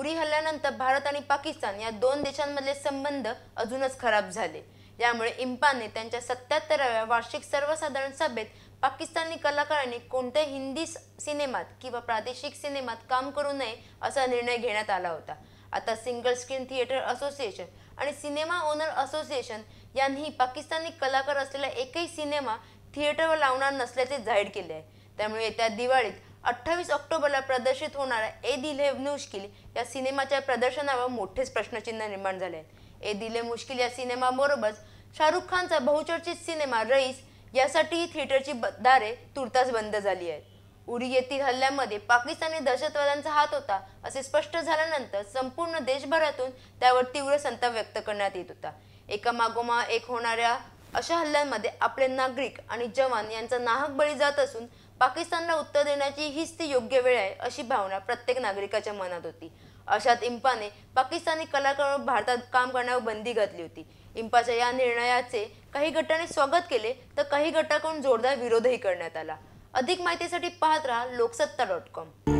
उरी हल्ल्यानंतर भारत आणि पाकिस्तान या दोन देशांमधले संबंध अजूनच खराब झाले यामुळे इम्पाने त्यांच्या सत्याहत्तराव्या वार्षिक सर्वसाधारण सभेत पाकिस्तानी कलाकारांनी कोणत्या हिंदी सिनेमात किंवा प्रादेशिक सिनेमात काम करू नये असा निर्णय घेण्यात आला होता आता सिंगल स्क्रीन थिएटर असोसिएशन आणि सिनेमा ओनर असोसिएशन यांनी पाकिस्तानी कलाकार असलेला एकही सिनेमा थिएटरवर लावणार नसल्याचे जाहीर केले आहे त्यामुळे येत्या दिवाळीत अठ्ठावीस ऑक्टोबरला प्रदर्शित होणारा ए दिले मुश्किल या सिनेमाच्या प्रदर्शनावर मोठेच प्रश्नचिन्ह निर्माण झाले आहेत ए दिले मुश्किल या सिनेमाबरोबरच शाहरुख खानचा बहुचर्चित सिनेमा रईस यासाठीही थिएटरची दारे तुर्तास बंद झाली आहेत उरी येथील हल्ल्यामध्ये पाकिस्तानी दहशतवाद्यांचा हात होता असे स्पष्ट झाल्यानंतर संपूर्ण देशभरातून त्यावर तीव्र संताप व्यक्त करण्यात येत होता एका मागोमाग एक होणाऱ्या अशा हल्ल्यांमध्ये आपले नागरिक आणि जवान यांचा नाहक बळी जात असून पाकिस्तानला उत्तर देण्याची हीच ती योग्य वेळ आहे अशी भावना प्रत्येक नागरिकाच्या मनात होती अशात इम्पाने पाकिस्तानी कलाकार भारतात काम करण्यावर बंदी घातली होती इम्पाच्या या निर्णयाचे काही गटाने स्वागत केले तर काही गटाकडून जोरदार विरोधही करण्यात आला अधिक माहितीसाठी पाहत राहा लोकसत्ता डॉट कॉम